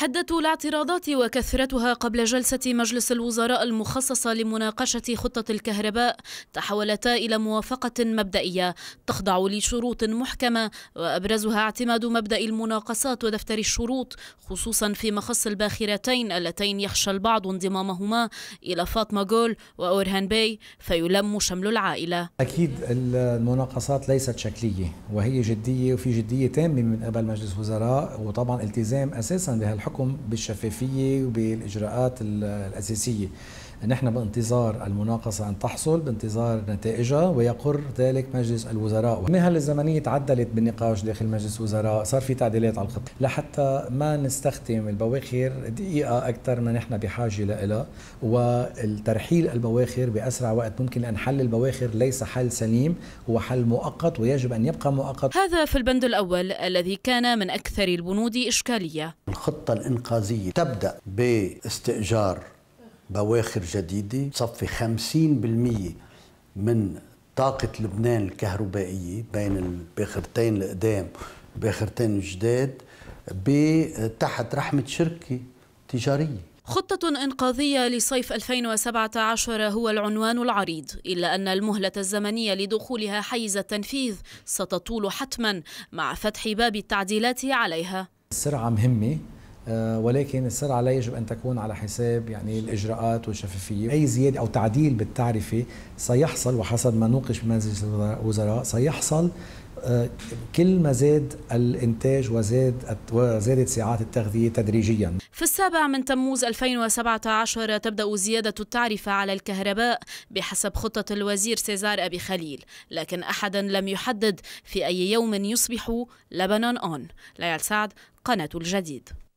حدة الاعتراضات وكثرتها قبل جلسة مجلس الوزراء المخصصة لمناقشة خطة الكهرباء تحولتا إلى موافقة مبدئية تخضع لشروط محكمة وأبرزها اعتماد مبدأ المناقصات ودفتر الشروط خصوصا في مخص الباخرتين اللتين يخشى البعض انضمامهما إلى فاطمة جول وأورهان باي فيلم شمل العائلة أكيد المناقصات ليست شكلية وهي جدية وفي جدية تامة من قبل مجلس وزراء وطبعا التزام أساسا بهالحكم الحكم بالشفافية وبالإجراءات الأساسية نحن بانتظار المناقصة أن تحصل بانتظار نتائجها ويقر ذلك مجلس الوزراء المهل الزمنية تعدلت بالنقاش داخل مجلس الوزراء صار في تعديلات على الخطة لحتى ما نستخدم البواخر دقيقة أكثر ما نحن بحاجة لها والترحيل البواخر بأسرع وقت ممكن لأن حل البواخر ليس حل سليم هو حل مؤقت ويجب أن يبقى مؤقت هذا في البند الأول الذي كان من أكثر البنود إشكالية الخطة الإنقاذية تبدأ باستئجار بواخر جديدة تصفي 50% من طاقة لبنان الكهربائية بين الباخرتين القدام الباخرتين الجداد تحت رحمة شركة تجارية خطة إنقاذية لصيف 2017 هو العنوان العريض إلا أن المهلة الزمنية لدخولها حيز التنفيذ ستطول حتما مع فتح باب التعديلات عليها السرعة مهمة آه، ولكن السرعة لا يجب أن تكون على حساب يعني الإجراءات والشفافية أي زيادة أو تعديل بالتعرفة سيحصل وحسب ما نوقش بمجلس الوزراء سيحصل آه، كل ما زاد الانتاج وزاد وزادت ساعات التغذيه تدريجيا. في السابع من تموز 2017 تبدا زياده التعرفه على الكهرباء بحسب خطه الوزير سيزار ابي خليل، لكن احدا لم يحدد في اي يوم يصبح لبنان اون. ليال سعد قناه الجديد.